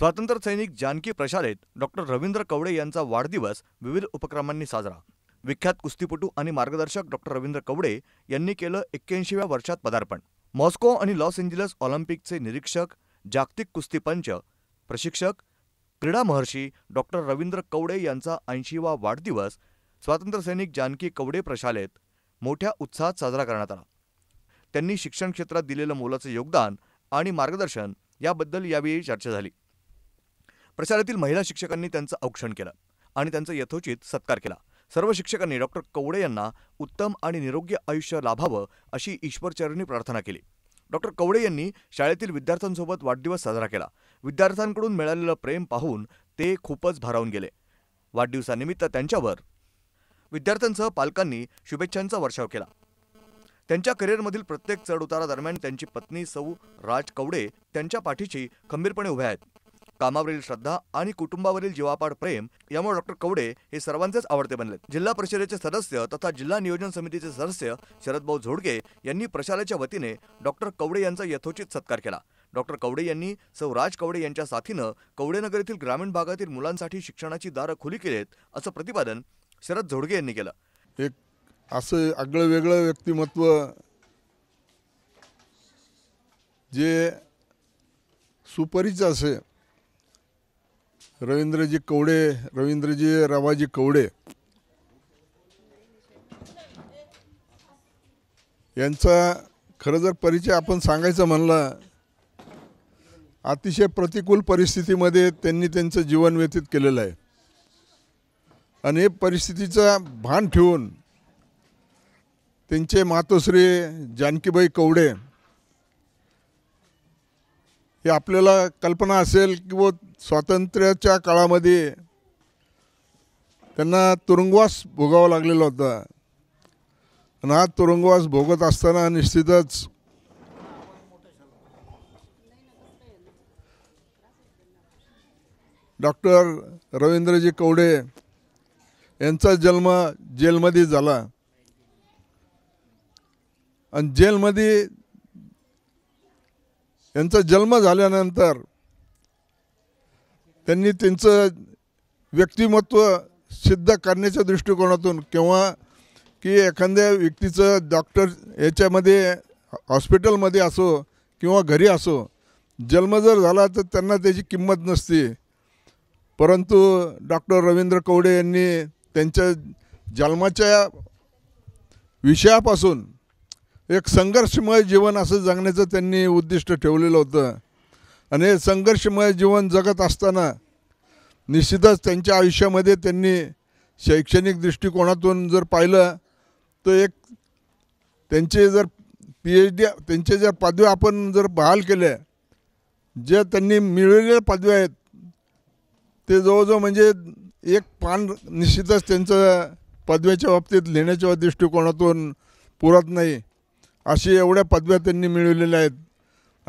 स्वातंत्र्य सैनिक जानकी प्रशालेत डॉक्टर रवींद्र कवडे यांचा वाढदिवस विविध उपक्रमांनी साजरा विख्यात कुस्तीपटू आणि मार्गदर्शक डॉक्टर रवींद्र कवडे यांनी केलं एक्क्याऐंशीव्या वर्षात पदार्पण मॉस्को आणि लॉस एंजिलस ऑलिम्पिकचे निरीक्षक जागतिक कुस्तीपंच प्रशिक्षक क्रीडा महर्षी डॉक्टर रवींद्र कवडे यांचा ऐंशीवा वाढदिवस स्वातंत्र्यसैनिक जानकी कवडे प्रशालेत मोठ्या उत्साहात साजरा करण्यात आला त्यांनी शिक्षण क्षेत्रात दिलेलं मोलाचं योगदान आणि मार्गदर्शन याबद्दल यावेळी चर्चा झाली प्रचारातील महिला शिक्षकांनी त्यांचं औक्षण केलं आणि त्यांचा यथोचित सत्कार केला सर्व शिक्षकांनी डॉक्टर कवडे यांना उत्तम आणि निरोग्य आयुष्य लाभावं अशी ईश्वरचरणी प्रार्थना केली डॉक्टर कवडे यांनी शाळेतील विद्यार्थ्यांसोबत वाढदिवस साजरा केला विद्यार्थ्यांकडून मिळालेलं प्रेम पाहून ते खूपच भारावून गेले वाढदिवसानिमित्त त्यांच्यावर विद्यार्थ्यांसह पालकांनी शुभेच्छांचा वर्षाव केला त्यांच्या करिअरमधील प्रत्येक चढउतारादरम्यान त्यांची पत्नी सौ राज कवडे त्यांच्या पाठीशी खंबीरपणे उभ्या आहेत कामावरील श्रद्धा आणि कुटुंबावरील जीवापाड प्रेम यामुळे डॉक्टर कवडे हे सर्वांचेच आवडते बनले जिल्हा परिषदेचे सदस्य तथा जिल्हा नियोजन समितीचे सदस्य शरदभाऊ झोडगे यांनी प्रशालेच्या वतीने डॉक्टर कवडे यांचा यथोचित सत्कार केला डॉक्टर कवडे यांनी सौ राज कवडे यांच्या साथीनं कवडेनगर येथील ग्रामीण भागातील मुलांसाठी शिक्षणाची दारं खुली केलीत असं प्रतिपादन शरद झोडगे यांनी केलं एक असं आगळं वेगळं व्यक्तिमत्व जे सुपरिच असे रवींद्रजी कवडे रवींद्रजी रवाजी कवडे यांचा खरं जर परिचय आपण सांगायचं म्हणलं अतिशय प्रतिकूल परिस्थितीमध्ये त्यांनी त्यांचं जीवन व्यतीत केलेलं आहे आणि परिस्थितीचा भान ठेवून त्यांचे मातोश्री जानकीबाई कवडे हे आपल्याला कल्पना असेल की व स्वातंत्र्याच्या काळामध्ये त्यांना तुरुंगवास भोगावा लागलेला होता आणि हा तुरुंगवास भोगत असताना निश्चितच डॉक्टर रवींद्रजी कवडे यांचा जन्म जेलमध्ये झाला आणि जेलमध्ये यांचा जन्म झाल्यानंतर त्यांनी त्यांचं व्यक्तिमत्व सिद्ध करण्याच्या दृष्टिकोनातून किंवा की एखाद्या व्यक्तीचं डॉक्टर याच्यामध्ये हॉस्पिटलमध्ये असो किंवा घरी असो जन्म जर झाला तर त्यांना त्याची किंमत नसते परंतु डॉक्टर रवींद्र कवडे यांनी त्यांच्या जन्माच्या विषयापासून एक संघर्षमय जीवन असं जगण्याचं त्यांनी उद्दिष्ट ठेवलेलं होतं आणि हे संघर्षमय जीवन जगत असताना निश्चितच त्यांच्या आयुष्यामध्ये त्यांनी शैक्षणिक दृष्टिकोनातून जर पाहिलं तर एक त्यांचे जर पी एच डी त्यांचे जर पदव्या आपण जर बहाल केल्या ज्या त्यांनी मिळवलेल्या पदव्या आहेत ते जवळजवळ म्हणजे एक पान निश्चितच त्यांचं पदव्याच्या बाबतीत लिहिण्याच्या दृष्टिकोनातून पुरत नाही अशी एवढ्या पदव्या त्यांनी मिळवलेल्या आहेत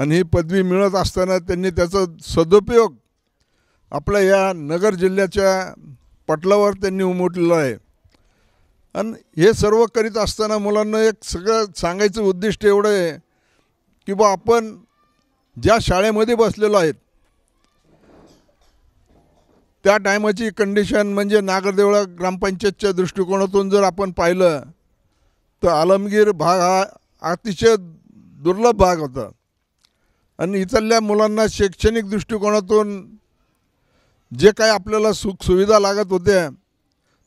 आणि ही पदवी मिळत असताना त्यांनी त्याचा सदुपयोग आपल्या या नगर जिल्ह्याच्या पटलावर त्यांनी उमटलेलं आहे आणि हे सर्व करीत असताना मुलांना एक सगळं सांगायचं उद्दिष्ट एवढं आहे की बा आपण ज्या शाळेमध्ये बसलेलो आहेत त्या टायमाची कंडिशन म्हणजे नागरदेवळा ग्रामपंचायतच्या दृष्टिकोनातून जर आपण पाहिलं तर आलमगीर भाग हा अतिशय दुर्लभ भाग होता आणि इथल्या मुलांना शैक्षणिक दृष्टिकोनातून जे काही आपल्याला सुखसुविधा लागत होत्या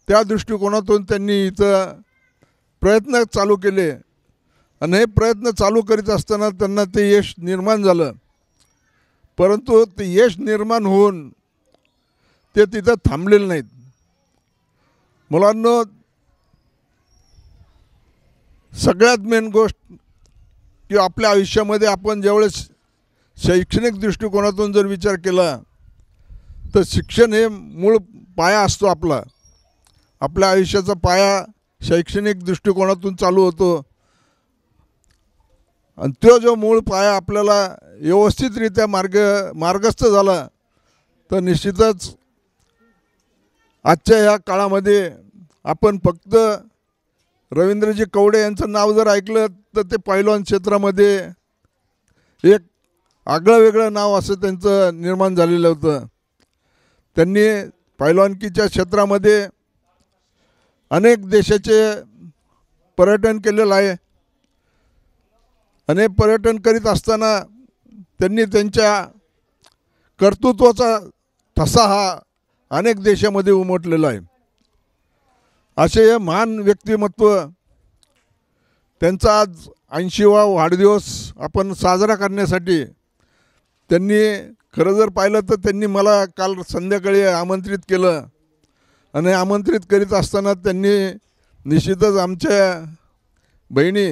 त्या दृष्टिकोनातून त्यांनी इथं प्रयत्न चालू केले आणि हे प्रयत्न चालू करीत असताना त्यांना ते यश निर्माण झालं परंतु ते यश निर्माण होऊन ते तिथं थांबलेलं नाहीत मुलांना सगळ्यात मेन गोष्ट की आपल्या आयुष्यामध्ये आपण ज्यावेळेस शैक्षणिक दृष्टिकोनातून जर विचार केला तर शिक्षण हे मूळ पाया असतो आपला आपल्या आयुष्याचा पाया शैक्षणिक दृष्टिकोनातून चालू होतो आणि तो जो मूळ पाया आपल्याला व्यवस्थितरित्या मार्ग मार्गस्थ झाला तर निश्चितच आजच्या ह्या काळामध्ये आपण फक्त रवींद्रजी कवडे यांचं नाव जर ऐकलं तर ते पैलवान क्षेत्रामध्ये एक आगळं वेगळं नाव असं त्यांचं निर्माण झालेलं होतं त्यांनी पैलवानकीच्या क्षेत्रामध्ये अनेक देशाचे पर्यटन केलेलं आहे अनेक पर्यटन करीत असताना त्यांनी त्यांच्या कर्तृत्वाचा ठसा हा अनेक देशामध्ये उमटलेला आहे असे हे महान व्यक्तिमत्व त्यांचा आज ऐंशीवा वाढदिवस आपण साजरा करण्यासाठी त्यांनी खरं जर पाहिलं तर त्यांनी मला काल संध्याकाळी आमंत्रित केलं आणि आमंत्रित करीत असताना त्यांनी निश्चितच आमच्या बहिणी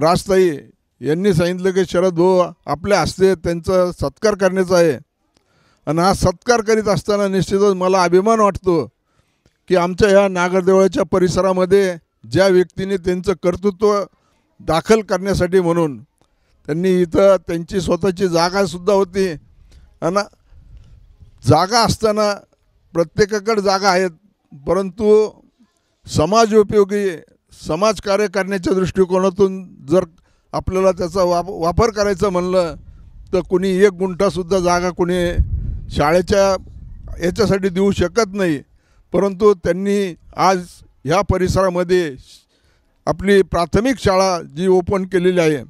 राजताई यांनी सांगितलं की शरद भाऊ आपल्या हस्ते त्यांचा सत्कार करण्याचा आहे आणि हा सत्कार करीत असताना निश्चितच मला अभिमान वाटतो की आमच्या या नागरदेवळाच्या परिसरामध्ये ज्या व्यक्तीने त्यांचं कर्तृत्व दाखल करण्यासाठी म्हणून त्यांनी इथं त्यांची स्वतःची जागासुद्धा होती आणि जागा असताना प्रत्येकाकडे जागा आहेत परंतु समाज उपयोगी समाजकार्य करण्याच्या दृष्टिकोनातून जर आपल्याला त्याचा वाप वापर करायचा म्हणलं तर कुणी एक गुंठासुद्धा जागा कुणी शाळेच्या याच्यासाठी देऊ शकत नाही परंतु त्यांनी आज ह्या परिसरामध्ये आपली प्राथमिक शाळा जी ओपन केलेली आहे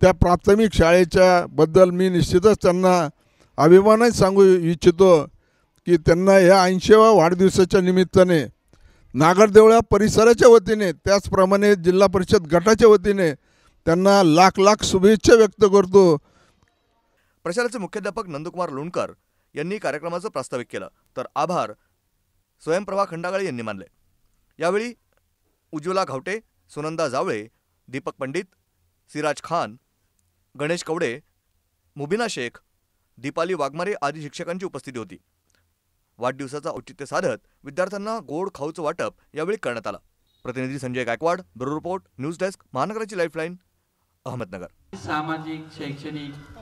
त्या प्राथमिक शाळेच्या बद्दल मी निश्चितच त्यांना अभिमानच सांगू इच्छितो की त्यांना ह्या ऐंशीव्या वाढदिवसाच्या निमित्ताने नागरदेवळा परिसराच्या वतीने त्याचप्रमाणे जिल्हा परिषद गटाच्या वतीने त्यांना लाख लाख शुभेच्छा व्यक्त करतो परिषदाचे मुख्याध्यापक नंदकुमार लोणकर यांनी कार्यक्रमाचं प्रास्ताविक केलं तर आभार स्वयंप्रभा खंडागळे यांनी मानले यावेळी उज्ज्वला घावटे सुनंदा जावळे दीपक पंडित सिराज खान गणेश कवडे मुबिना शेख दीपाली वाघमारे आदी शिक्षकांची उपस्थिती होती वाढदिवसाचा औचित्य साधत विद्यार्थ्यांना गोड खाऊचं वाटप यावेळी करण्यात आलं प्रतिनिधी Sanjay Gaikwad bureau report news desk महानगराची लाईफलाईन अहमदनगर सामाजिक शैक्षणिक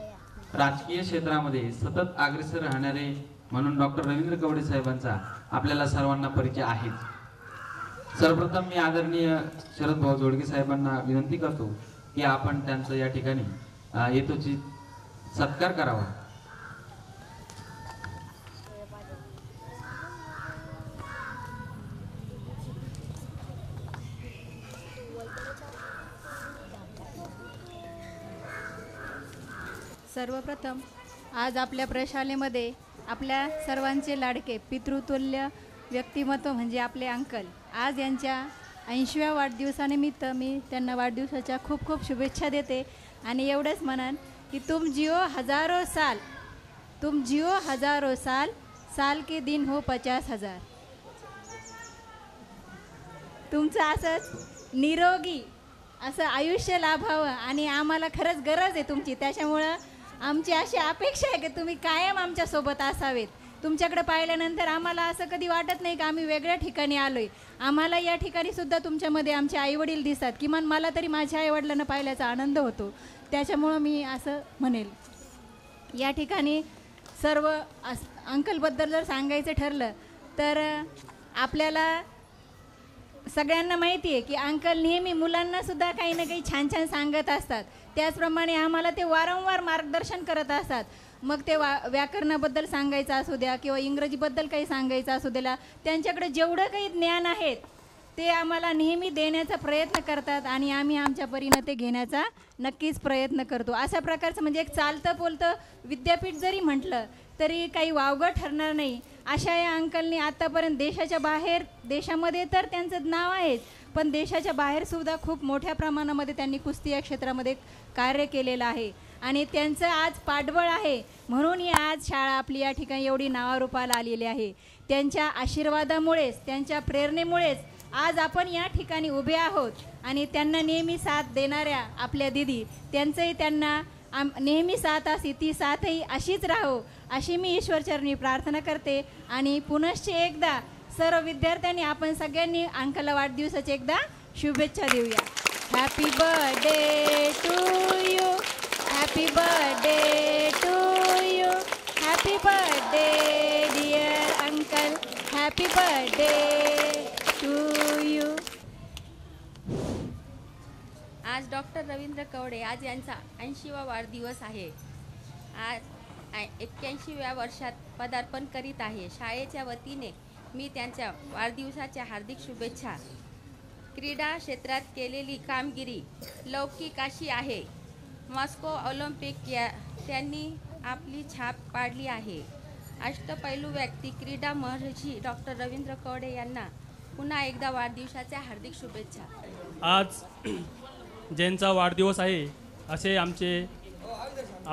राजकीय क्षेत्रामध्ये सतत अग्रेसर राहणारे म्हणून डॉक्टर रवींद्र कवडे साहेबांचा आपल्याला सर्वांना परिचय आहे सर्वप्रथम मी आदरणीय शरद भाऊ जोडगे साहेबांना विनंती करतो की आपण त्यांचं या ठिकाणी येतोची सत्कार करावा सर्वप्रथम आज आपल्या प्रशालेमध्ये आपल्या सर्वांचे लाडके पितृतुल्य व्यक्तिमत्व म्हणजे आपले अंकल आज यांच्या ऐंशीव्या वाढदिवसानिमित्त मी त्यांना वाढदिवसाच्या खूप खूप शुभेच्छा देते आणि एवढंच म्हणान की तुम जिओ हजारो साल तुम जिओ हजारो साल साल के दिन हो पचास हजार तुमचं असंच निरोगी असं आयुष्य लाभावं आणि आम्हाला खरंच गरज आहे तुमची त्याच्यामुळं आमची अशी अपेक्षा आहे की तुम्ही कायम आमच्या सोबत असावेत तुमच्याकडे पाहिल्यानंतर आम्हाला असं कधी वाटत नाही की आम्ही वेगळ्या ठिकाणी आलो आहे आम्हाला या ठिकाणी सुद्धा तुमच्यामध्ये आमचे आईवडील दिसतात किमान मला तरी माझ्या आईवडिलांना पाहिल्याचा आनंद होतो त्याच्यामुळं मी असं म्हणेल या ठिकाणी सर्व अस अंकलबद्दल जर सांगायचं ठरलं तर आपल्याला सगळ्यांना माहिती आहे की अंकल नेहमी मुलांनासुद्धा काही ना काही छान छान सांगत असतात त्याचप्रमाणे आम्हाला ते वारंवार मार्गदर्शन करत असतात मग ते वा व्याकरणाबद्दल सांगायचं असू द्या किंवा इंग्रजीबद्दल काही सांगायचं असू द्याला त्यांच्याकडे जेवढं काही ज्ञान आहेत ते आम्हाला नेहमी देण्याचा प्रयत्न करतात आणि आम्ही आमच्या परीनं ते घेण्याचा नक्कीच प्रयत्न करतो अशा प्रकारचं म्हणजे एक चालतं बोलतं विद्यापीठ जरी म्हटलं तरी काही वावगं ठरणार नाही अशा या अंकलनी आत्तापर्यंत देशाच्या बाहेर देशामध्ये तर त्यांचं नाव आहेच पण देशाच्या बाहेरसुद्धा खूप मोठ्या प्रमाणामध्ये त्यांनी कुस्ती या क्षेत्रामध्ये कार्य केलेलं आहे आणि त्यांचं आज पाठबळ आहे म्हणून ही आज शाळा आपली या ठिकाणी एवढी नावारूपाला आलेली आहे त्यांच्या आशीर्वादामुळेच त्यांच्या प्रेरणेमुळेच आज आपण या ठिकाणी उभे आहोत आणि त्यांना नेहमी साथ देणाऱ्या आपल्या दिदी त्यांचंही त्यांना आम नेहमी साथ असे ती साथही अशीच राहो अशी मी ईश्वरचरणी प्रार्थना करते आणि पुनश्च एकदा सर्व विद्यार्थ्यांनी आपण सगळ्यांनी अंकाला वाढदिवसाची एकदा शुभेच्छा देऊया happy birthday to you happy birthday to you happy birthday dear uncle happy birthday to you आज डॉक्टर रवींद्र कवडे आज यांचा ऐंशीवा वाढदिवस आहे आज एक्क्याऐंशीव्या वर्षात पदार्पण करीत आहे शाळेच्या वतीने मी त्यांच्या वाढदिवसाच्या हार्दिक शुभेच्छा क्रीडा क्षेत्रात केलेली कामगिरी लौकिक अशी आहे मॉस्को ऑलिम्पिक या त्यांनी आपली छाप पाडली आहे अष्टपैलू व्यक्ती क्रीडा महर्षी डॉक्टर रवींद्र कवडे यांना पुन्हा एकदा वाढदिवसाच्या हार्दिक शुभेच्छा आज ज्यांचा वाढदिवस आहे असे आमचे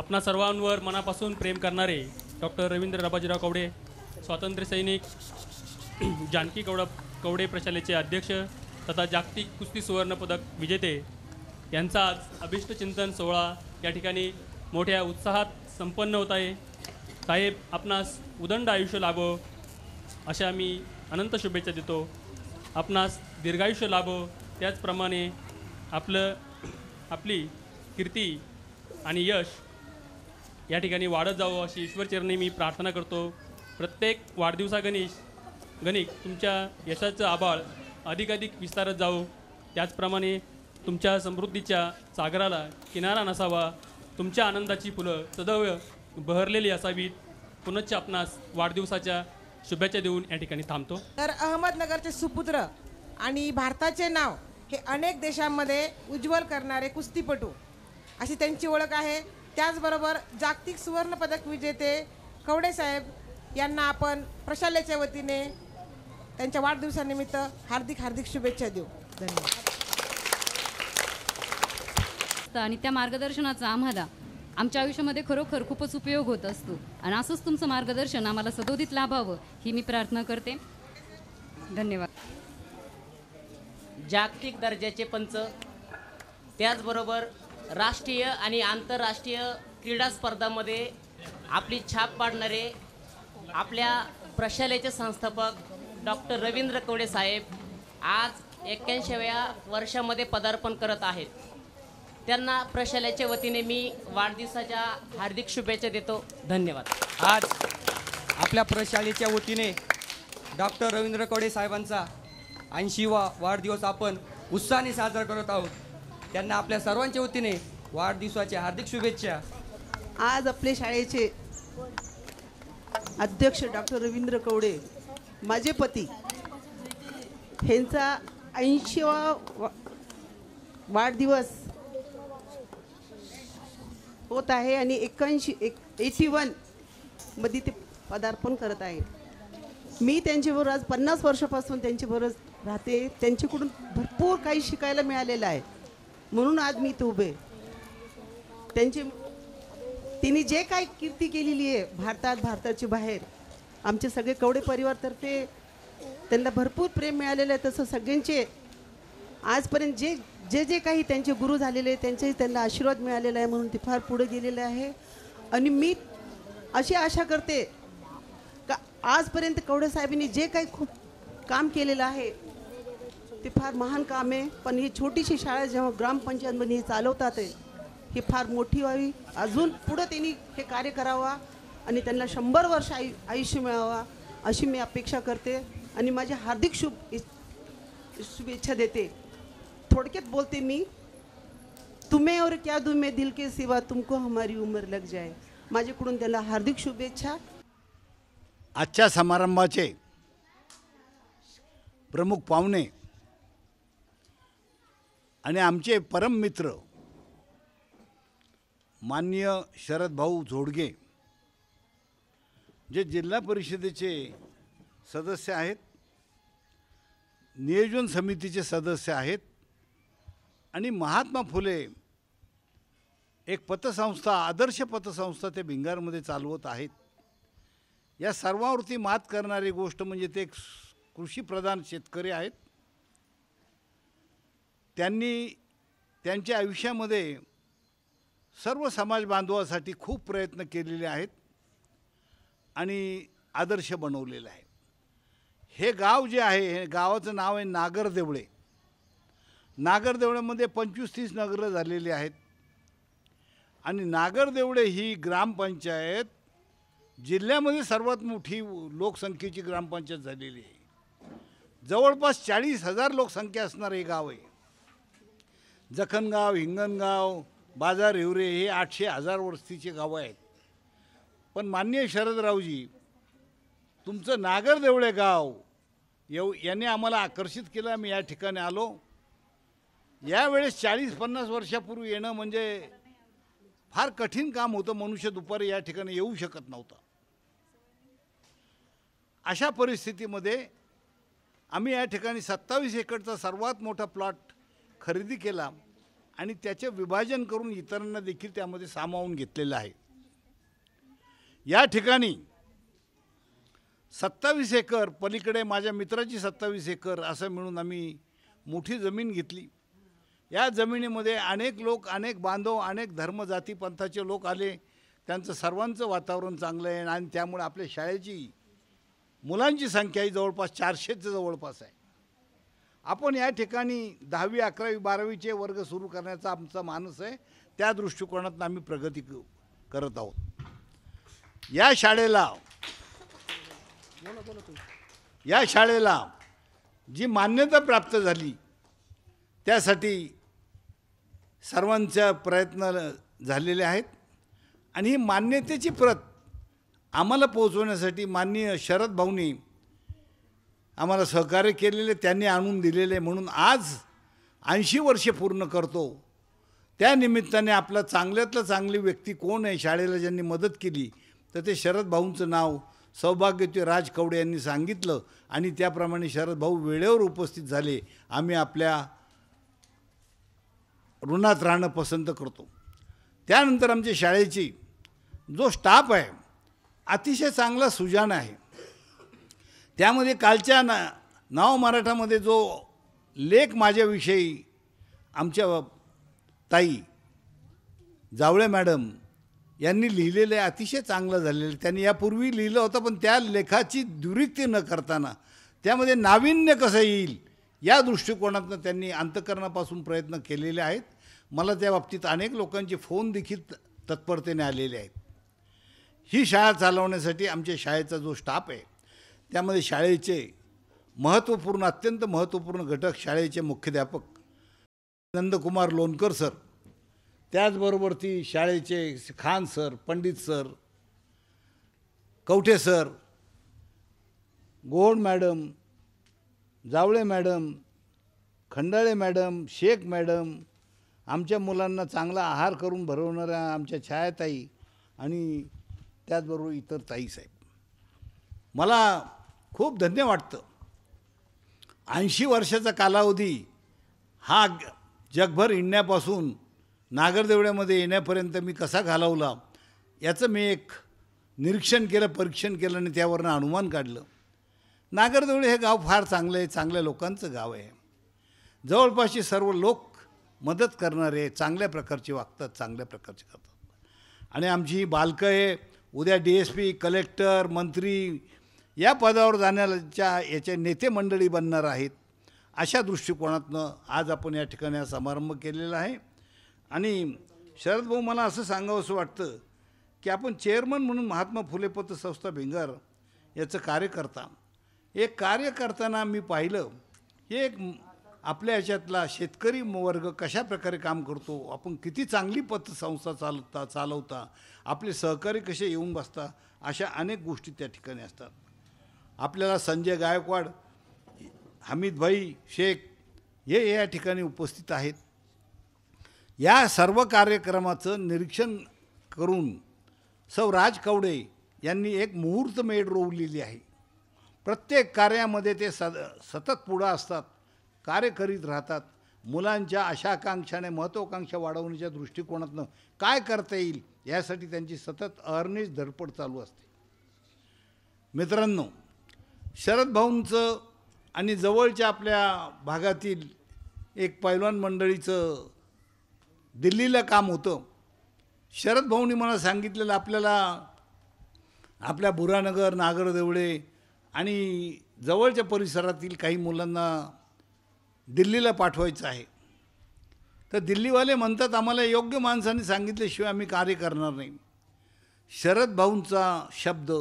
आपणा सर्वांवर मनापासून प्रेम करणारे डॉक्टर रवींद्र रबाजीराव कवडे स्वातंत्र्यसैनिक सैनिक जानकी कवडा कवडे प्रशालेचे अध्यक्ष तथा जागतिक कुस्ती सुवर्णपदक विजेते यांचा आज अभिष्टचिंतन सोहळा या ठिकाणी मोठ्या उत्साहात संपन्न होत आहे साहेब आपणास उदंड आयुष्य लाभो अशा मी अनंत शुभेच्छा देतो आपणास दीर्घायुष्य लाभो त्याचप्रमाणे आपलं आपली कीर्ती आणि यश या ठिकाणी वाढत जावं अशी ईश्वरचरणी मी प्रार्थना करतो प्रत्येक गणेश गणिक तुमच्या यशाचं आभाळ अधिकाधिक विस्तारत जावो त्याचप्रमाणे तुमच्या समृद्धीच्या सागराला किनारा नसावा तुमच्या आनंदाची फुलं सदैव बहरलेली असावीत पुनश्च आपणास वाढदिवसाच्या शुभेच्छा देऊन या ठिकाणी थांबतो तर अहमदनगरचे सुपुत्र आणि भारताचे नाव हे अनेक देशांमध्ये उज्ज्वल करणारे कुस्तीपटू अशी त्यांची ओळख आहे त्याचबरोबर जागतिक सुवर्णपदक विजेते कवडेसाहेब यांना आपण प्रशालेच्या वतीने त्यांच्या वाढदिवसानिमित्त हार्दिक हार्दिक शुभेच्छा देऊ धन्यवाद आणि त्या मार्गदर्शनाचा आम्हाला आमच्या आयुष्यामध्ये खरोखर खूपच उपयोग होत असतो आणि असंच तुमचं मार्गदर्शन आम्हाला सदोदित लाभावं ही मी प्रार्थना करते धन्यवाद जागतिक दर्जाचे पंच त्याचबरोबर राष्ट्रीय आणि आंतरराष्ट्रीय क्रीडा स्पर्धामध्ये आपली छाप पाडणारे आपल्या प्रशालेचे संस्थापक डॉक्टर रवींद्र कवडे साहेब आज एक्क्याऐंशीव्या वर्षामध्ये पदार्पण करत आहेत त्यांना प्रशालेच्या वतीने मी वाढदिवसाच्या हार्दिक शुभेच्छा देतो धन्यवाद आज आपल्या प्रशालेच्या वतीने डॉक्टर रवींद्र कवडे साहेबांचा ऐंशीवा वाढदिवस आपण उत्साहाने साजरा करत आहोत त्यांना आपल्या सर्वांच्या वतीने वाढदिवसाच्या हार्दिक शुभेच्छा आज आपल्या शाळेचे अध्यक्ष डॉक्टर रवींद्र कवडे माझे पती ह्यांचा ऐंशीवा वाढदिवस होत आहे आणि एक्क्याऐंशी एक एटी मध्ये ते पदार्पण करत आहे मी त्यांच्याबरोबर आज पन्नास वर्षापासून त्यांच्याबरोबर राहते त्यांच्याकडून भरपूर काही शिकायला मिळालेलं आहे म्हणून आज मी इथे उभे त्यांचे तिने जे काही कीर्ती केलेली आहे भारतात भारताच्या बाहेर आमचे सगळे कवडे परिवारतर्फे त्यांना भरपूर प्रेम मिळालेलं आहे तसं सगळ्यांचे आजपर्यंत जे जे जे काही त्यांचे गुरु झालेले त्यांचेही त्यांना आशीर्वाद मिळालेला आहे म्हणून ते फार पुढे गेलेले आहे आणि मी अशी आशा करते का आजपर्यंत कवडे साहेबांनी जे काही खूप काम केलेलं आहे ते फार महान काम आहे पण ही छोटीशी शाळा जेव्हा ग्रामपंचायतमध्ये हे चालवतात आहे ही फार मोठी व्हावी अजून पुढं त्यांनी हे कार्य करावा आणि त्यांना शंभर वर्ष आयु आयुष्य मिळावा अशी मी अपेक्षा करते आणि माझी हार्दिक शुभ शुभेच्छा देते थोडक्यात बोलते मी तुम्ही और क्या दुमे दिल के सिवा तुमको हमारी उमर लग जाय माझ्याकडून त्याला हार्दिक शुभेच्छा आजच्या समारंभाचे प्रमुख पाहुणे आणि आमचे परम मित्र मान्य शरद भाऊ झोडगे जे जिल्हा परिषदेचे सदस्य आहेत नियोजन समितीचे सदस्य आहेत आणि महात्मा फुले एक पतसंस्था आदर्श पतसंस्था ते भिंगारमध्ये चालवत आहेत या सर्वावरती मात करणारी गोष्ट म्हणजे ते कृषीप्रधान शेतकरी आहेत त्यांनी त्यांच्या आयुष्यामध्ये सर्व समाज बांधवासाठी खूप प्रयत्न केलेले आहेत आणि आदर्श बनवलेलं आहे हे गाव जे आहे हे गावाचं नाव आहे नागरदेवळे नागरदेवळ्यामध्ये पंचवीस तीस नगरं झालेली आहेत आणि नागरदेवळे ही ग्रामपंचायत जिल्ह्यामध्ये सर्वात मोठी लोकसंख्येची ग्रामपंचायत झालेली आहे जवळपास चाळीस हजार लोकसंख्या असणारं हे गाव आहे जखनगाव हिंगणगाव बाजार हिवरे हे आठशे हजार वर्षीचे गावं आहेत पण मान्य शरदरावजी तुमचं नागरदेवळे गाव येव याने आम्हाला आकर्षित केलं मी या ठिकाणी आलो यावेळेस चाळीस पन्नास वर्षापूर्वी येणं म्हणजे फार कठीण काम होतं मनुष्य दुपारी या ठिकाणी येऊ शकत नव्हता अशा परिस्थितीमध्ये आम्ही या ठिकाणी सत्तावीस एकरचा सर्वात मोठा प्लॉट खरेदी केला आणि त्याचे विभाजन करून इतरांना देखील त्यामध्ये सामावून घेतलेलं आहे या ठिकाणी सत्तावीस एकर पलीकडे माझ्या मित्राची सत्तावीस एकर असं मिळून आम्ही मोठी जमीन घेतली या जमिनीमध्ये अनेक लोक अनेक बांधव अनेक धर्म जाती पंथाचे लोक आले त्यांचं सर्वांचं वातावरण चांगलं आहे आणि त्यामुळे आपल्या शाळेची मुलांची संख्या ही जवळपास चारशेचं जवळपास आहे आपण या ठिकाणी दहावी अकरावी बारावीचे वर्ग सुरू करण्याचा आमचा मानस आहे त्या दृष्टिकोनातून आम्ही प्रगती करत आहोत या शाळेला या शाळेला जी मान्यता प्राप्त झाली त्यासाठी सर्वांच्या प्रयत्न झालेले आहेत आणि ही मान्यतेची प्रत आम्हाला पोहोचवण्यासाठी माननीय शरद भाऊने आम्हाला सहकार्य केलेले त्यांनी आणून दिलेले म्हणून आज ऐंशी वर्षे पूर्ण करतो त्या निमित्ताने आपला चांगल्यातलं चांगली व्यक्ती कोण आहे शाळेला ज्यांनी मदत केली तर ते शरद भाऊंचं नाव सौभाग्य राज कवडे यांनी सांगितलं आणि त्याप्रमाणे शरद भाऊ वेळेवर उपस्थित झाले आम्ही आपल्या ऋणात राहणं पसंत करतो त्यानंतर आमच्या शाळेची जो स्टाफ आहे अतिशय चांगला सुजान आहे त्यामध्ये कालच्या ना नाव मराठामध्ये जो लेख माझ्याविषयी आमच्या ताई जावळे मॅडम यांनी लिहिलेलं आहे अतिशय चांगलं झालेलं त्यांनी यापूर्वी लिहिलं होतं पण त्या लेखाची दुरिक्ती न करताना त्यामध्ये नाविन्य कसं येईल या दृष्टिकोनातनं त्यांनी अंतकरणापासून प्रयत्न केलेले आहेत मला त्या बाबतीत अनेक लोकांचे फोन देखील तत्परतेने आलेले आहेत ही शाळा चालवण्यासाठी आमच्या शाळेचा जो स्टाफ आहे त्यामध्ये शाळेचे महत्त्वपूर्ण अत्यंत महत्त्वपूर्ण घटक शाळेचे मुख्याध्यापक नंदकुमार लोणकर सर त्याचबरोबर ती शाळेचे Khan sir Pandit sir Kawathe sir Gode madam Jawale madam Khandale madam Shaikh madam आमच्या मुलांना चांगला आहार करून भरवणाऱ्या आमच्या छायाताई आणि त्याचबरोबर इतर ताई ताईसाहेब मला खूप धन्य वाटतं ऐंशी वर्षाचा कालावधी हा जगभर इंडण्यापासून नागरदेवड्यामध्ये येण्यापर्यंत मी कसा घालवला याचं मी एक निरीक्षण केलं परीक्षण केलं आणि त्यावरनं अनुमान काढलं नागरदेवळे हे गाव फार चांगलं आहे चांगल्या लोकांचं गाव आहे जवळपासचे सर्व लोक मदत करणारे चांगल्या प्रकारचे वागतात चांगल्या प्रकारचे करतात आणि आमची बालकं आहे उद्या डी एस पी कलेक्टर मंत्री या पदावर जाण्याच्या याचे नेते मंडळी बनणार आहेत अशा दृष्टिकोनातनं आज आपण या ठिकाणी हा समारंभ केलेला आहे आणि शरद भाऊ मला असं असं वाटतं की आपण चेअरमन म्हणून महात्मा फुले पतसंस्था भिंगार याचं कार्य करता एक कार्य करताना मी पाहिलं हे एक आपल्या ह्याच्यातला शेतकरी वर्ग कशा प्रकारे काम करतो आपण किती चांगली पतसंस्था चालवता चालवता आपले सहकारी कसे येऊन बसता अशा अनेक गोष्टी त्या ठिकाणी असतात आपल्याला संजय गायकवाड हमीद भाई शेख हे या ठिकाणी उपस्थित आहेत या सर्व कार्यक्रमाचं निरीक्षण करून सौ राज कवडे यांनी एक मुहूर्त मेड रोवलेली आहे प्रत्येक कार्यामध्ये ते सद सतत पुढं असतात कार्य करीत राहतात मुलांच्या आकांक्षाने महत्त्वाकांक्षा वाढवण्याच्या दृष्टिकोनातनं काय करता येईल यासाठी त्यांची सतत अहर्निश धडपड चालू असते मित्रांनो शरद भाऊंचं आणि जवळच्या आपल्या भागातील एक पैलवान मंडळीचं दिल्लीला काम होतं शरद भाऊनी मला सांगितलेलं आपल्याला आपल्या बुरानगर नागरदेवळे आणि जवळच्या परिसरातील काही मुलांना दिल्लीला पाठवायचं आहे तर दिल्लीवाले म्हणतात आम्हाला योग्य माणसाने सांगितल्याशिवाय आम्ही कार्य करणार नाही शरद भाऊंचा शब्द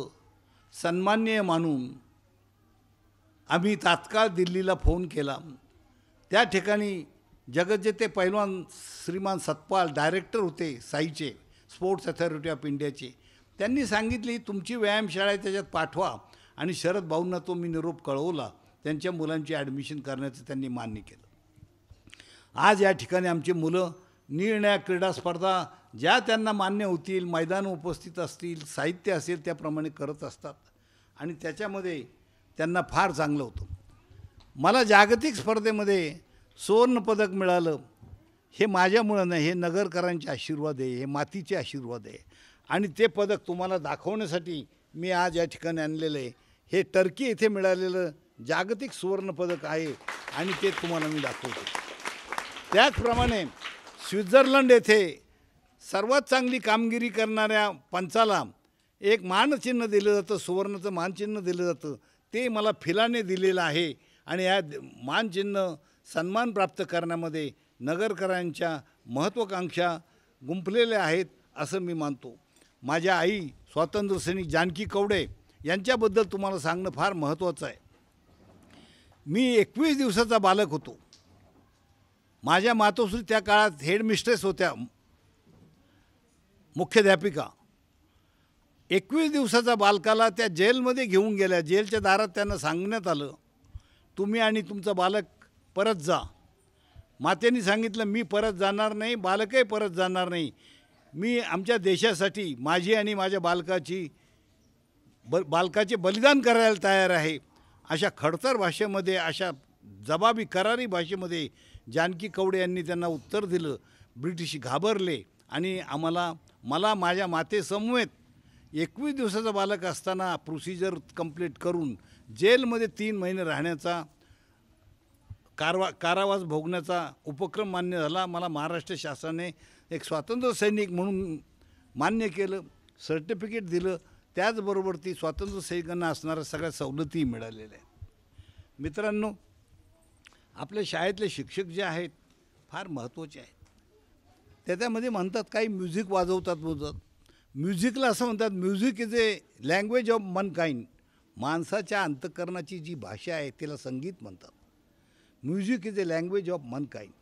सन्मान्य मानून आम्ही तात्काळ दिल्लीला फोन केला त्या ठिकाणी जगज्जेते पैलवान श्रीमान सतपाल डायरेक्टर होते साईचे स्पोर्ट्स अथॉरिटी ऑफ इंडियाचे त्यांनी सांगितली तुमची व्यायामशाळा आहे त्याच्यात पाठवा आणि शरद भाऊंना तो मी निरोप कळवला त्यांच्या मुलांची ॲडमिशन करण्याचं त्यांनी मान्य केलं आज या ठिकाणी आमची मुलं निर्णय क्रीडा स्पर्धा ज्या त्यांना मान्य होतील मैदान उपस्थित असतील साहित्य असेल त्याप्रमाणे करत असतात आणि त्याच्यामध्ये त्यांना फार चांगलं होतं मला जागतिक स्पर्धेमध्ये सुवर्णपदक मिळालं हे माझ्यामुळं नाही हे नगरकरांचे आशीर्वाद आहे हे मातीचे आशीर्वाद आहे आणि ते पदक तुम्हाला दाखवण्यासाठी मी आज या ठिकाणी आणलेलं आहे हे टर्की येथे मिळालेलं जागतिक सुवर्णपदक आहे आणि ते तुम्हाला मी दाखवतो त्याचप्रमाणे स्वित्झर्लंड येथे सर्वात चांगली कामगिरी करणाऱ्या पंचाला एक मानचिन्ह दिलं जातं सुवर्णाचं मानचिन्ह दिलं जातं ते मला फिलाने दिलेलं आहे आणि या मानचिन्ह सन्मान प्राप्त करण्यामध्ये नगरकरांच्या महत्त्वाकांक्षा गुंफलेल्या आहेत असं मी मानतो माझ्या आई स्वातंत्र्यसैनिक जानकी कवडे यांच्याबद्दल तुम्हाला सांगणं फार महत्त्वाचं आहे मी एकवीस दिवसाचा बालक होतो माझ्या मातोश्री त्या काळात हेडमिस्ट्रेस होत्या मुख्याध्यापिका एकवीस दिवसाचा बालकाला त्या जेलमध्ये घेऊन गेल्या जेलच्या दारात त्यांना सांगण्यात आलं तुम्ही आणि तुमचा बालक परत जा मातेंनी सांगितलं मी परत जाणार नाही बालकही परत जाणार नाही मी आमच्या देशासाठी माझी आणि माझ्या बालकाची ब बालकाचे बलिदान करायला तयार आहे अशा खडतर भाषेमध्ये अशा जबाबी करारी भाषेमध्ये जानकी कवडे यांनी त्यांना उत्तर दिलं ब्रिटिश घाबरले आणि आम्हाला मला माझ्या मातेसमवेत एकवीस दिवसाचा बालक असताना प्रोसिजर कंप्लीट करून जेलमध्ये तीन महिने राहण्याचा कारवा कारावास भोगण्याचा उपक्रम मान्य झाला मला महाराष्ट्र शासनाने एक स्वातंत्र्य सैनिक म्हणून मान्य केलं सर्टिफिकेट दिलं त्याचबरोबर ती स्वातंत्र्य सैनिकांना असणाऱ्या सगळ्या सवलतीही मिळालेल्या आहेत मित्रांनो आपल्या शाळेतले शिक्षक जे आहेत फार महत्त्वाचे आहेत त्याच्यामध्ये म्हणतात काही म्युझिक वाजवतात बोलतात म्युझिकला असं म्हणतात music is a language of mankind माणसाच्या अंतकरणाची जी भाषा आहे तिला संगीत म्हणतात music is a language of mankind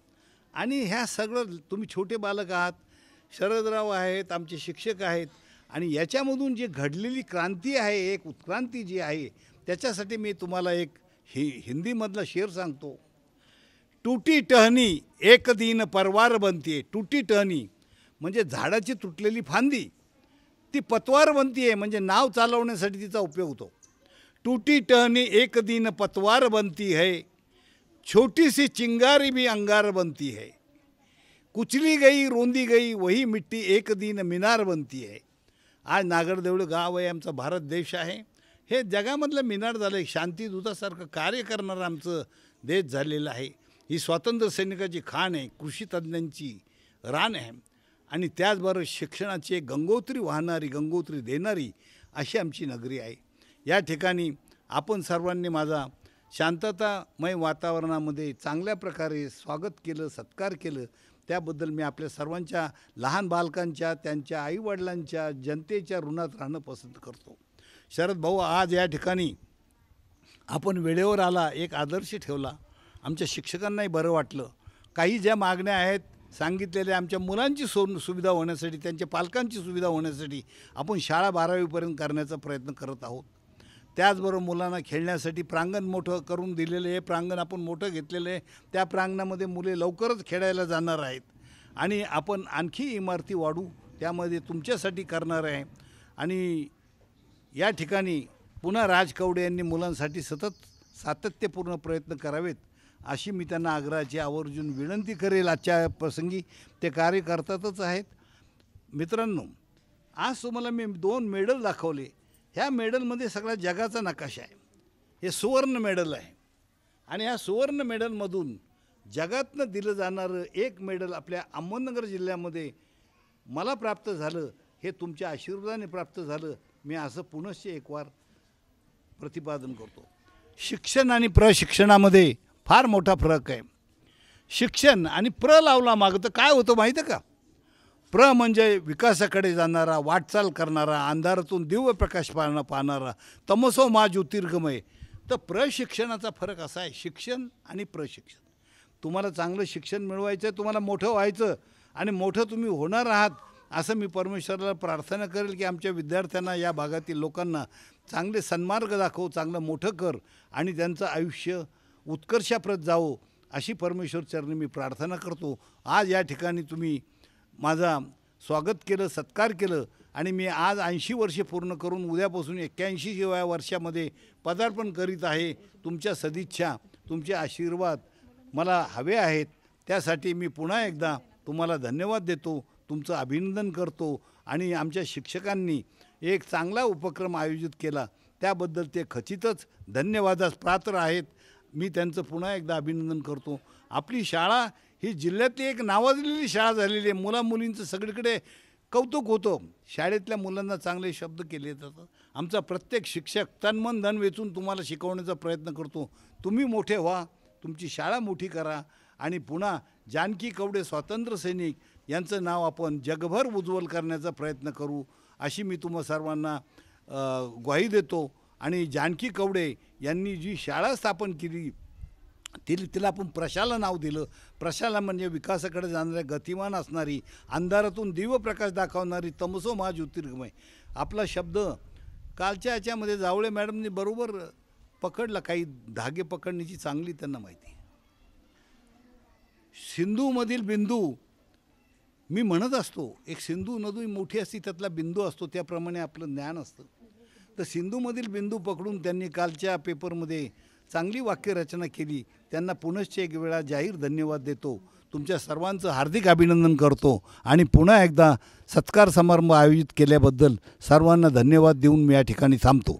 आणि ह्या सगळं तुम्ही छोटे बालक आहात शरदराव आहेत आमचे शिक्षक आहेत आणि याच्यामधून जी घडलेली क्रांती आहे एक उत्क्रांती जी आहे त्याच्यासाठी मी तुम्हाला एक हि हिंदीमधला शेर सांगतो टुटी टहनी एक दिन परवार बनते टुटी टहनी म्हणजे झाडाची तुटलेली फांदी ती पतवार बनती आहे म्हणजे नाव चालवण्यासाठी तिचा उपयोग होतो टूटी टहनी एक दिन पतवार बनती है छोटी सी चिंगारी भी अंगार बनती है कुचली गई रोंदी गई वही मिट्टी एक दिन मिनार बनती आहे आज नागरदेवळ गाव आहे आमचा भारत देश आहे हे जगामधलं मिनार झालं आहे शांतीदूतासारखं कार्य करणारं आमचं देश झालेला आहे ही स्वातंत्र्य सैनिकाची खाण आहे कृषी तज्ज्ञांची रान आहे आणि त्याचबरोबर शिक्षणाची गंगोत्री वाहणारी गंगोत्री देणारी अशी आमची नगरी आहे या ठिकाणी आपण सर्वांनी माझा शांततामय वातावरणामध्ये चांगल्या प्रकारे स्वागत केलं सत्कार केलं त्याबद्दल मी आपल्या सर्वांच्या लहान बालकांच्या त्यांच्या आईवडिलांच्या जनतेच्या ऋणात राहणं पसंत करतो शरद भाऊ आज या ठिकाणी आपण वेळेवर आला एक आदर्श ठेवला आमच्या शिक्षकांनाही बरं वाटलं काही ज्या मागण्या आहेत सांगितलेल्या आमच्या मुलांची सो सुविधा होण्यासाठी त्यांच्या पालकांची सुविधा होण्यासाठी आपण शाळा बारावीपर्यंत करण्याचा प्रयत्न करत आहोत त्याचबरोबर मुलांना खेळण्यासाठी प्रांगण मोठं करून दिलेलं आहे प्रांगण आपण मोठं घेतलेलं आहे त्या प्रांगणामध्ये मुले लवकरच खेळायला जाणार आहेत आणि आपण आणखी इमारती वाढू त्यामध्ये तुमच्यासाठी करणार आहे आणि या ठिकाणी पुन्हा राजकवडे यांनी मुलांसाठी सतत सातत्यपूर्ण प्रयत्न करावेत अशी मी त्यांना आग्रहाची आवर्जून विनंती करेल आजच्या प्रसंगी ते कार्य करतातच आहेत मित्रांनो आज तुम्हाला मी दोन मेडल दाखवले ह्या मेडलमध्ये सगळ्या जगाचा नकाशा आहे हे सुवर्ण मेडल आहे आणि ह्या सुवर्ण मेडलमधून जगातनं दिलं जाणारं एक मेडल आपल्या अहमदनगर जिल्ह्यामध्ये मला प्राप्त झालं हे तुमच्या आशीर्वादाने प्राप्त झालं मी असं पुनश्च एकवार प्रतिपादन करतो शिक्षण आणि प्रशिक्षणामध्ये फार मोठा फरक आहे शिक्षण आणि प्र लावला मागं तर काय होतं माहीत आहे का प्र म्हणजे विकासाकडे जाणारा वाटचाल करणारा अंधारातून दिव्य प्रकाश पाहणं पाहणारा तमसो मा ज्योतिर्गमय तर प्रशिक्षणाचा फरक असा आहे शिक्षण आणि प्रशिक्षण तुम्हाला चांगलं शिक्षण मिळवायचं आहे तुम्हाला मोठं व्हायचं आणि मोठं तुम्ही होणार आहात असं मी परमेश्वराला प्रार्थना करेल की आमच्या विद्यार्थ्यांना या भागातील लोकांना चांगले सन्मार्ग दाखव चांगलं मोठं कर आणि त्यांचं आयुष्य उत्कर्षाप्रत जावो अशी परमेश्वर चरणी मी प्रार्थना करतो आज या ठिकाणी तुम्ही माझा स्वागत केलं सत्कार केलं आणि मी आज ऐंशी वर्षे पूर्ण करून उद्यापासून एक्क्याऐंशी शिवाय वर्षामध्ये पदार्पण करीत आहे तुमच्या सदिच्छा तुमचे आशीर्वाद मला हवे आहेत त्यासाठी मी पुन्हा एकदा तुम्हाला धन्यवाद देतो तुमचं अभिनंदन करतो आणि आमच्या शिक्षकांनी एक चांगला उपक्रम आयोजित केला त्याबद्दल ते खचितच धन्यवादास पात्र आहेत मी त्यांचं पुन्हा एकदा अभिनंदन करतो आपली शाळा ही जिल्ह्यातली एक नावाजलेली शाळा झालेली आहे मुलामुलींचं सगळीकडे कौतुक होतं शाळेतल्या मुलांना चांगले शब्द केले जातात आमचा प्रत्येक शिक्षक तन मन धन वेचून तुम्हाला शिकवण्याचा प्रयत्न करतो तुम्ही मोठे व्हा तुमची शाळा मोठी करा आणि पुन्हा जानकी कवडे स्वातंत्र्य सैनिक यांचं नाव आपण जगभर उज्ज्वल करण्याचा प्रयत्न करू अशी मी तुम्हा सर्वांना ग्वाही देतो आणि जानकी कवडे यांनी जी शाळा स्थापन केली तिला तिला आपण प्रशाला नाव दिलं प्रशाला म्हणजे विकासाकडे जाणाऱ्या गतिमान असणारी अंधारातून दिवप्रकाश दाखवणारी तमसो महाज्योतिर्गमय आपला शब्द कालच्या याच्यामध्ये जावळे मॅडमनी बरोबर पकडला काही धागे पकडण्याची चांगली त्यांना माहिती सिंधूमधील बिंदू मी म्हणत असतो एक सिंधू नदू मोठी असती त्यातला बिंदू असतो त्याप्रमाणे आपलं ज्ञान असतं तर सिंधूमधील बिंदू पकडून त्यांनी कालच्या पेपरमध्ये चांगली वाक्यरचना केली त्यांना पुनश्च एक वेळा जाहीर धन्यवाद देतो तुमच्या सर्वांचं हार्दिक अभिनंदन करतो आणि पुन्हा एकदा सत्कार समारंभ आयोजित केल्याबद्दल सर्वांना धन्यवाद देऊन मी या ठिकाणी थांबतो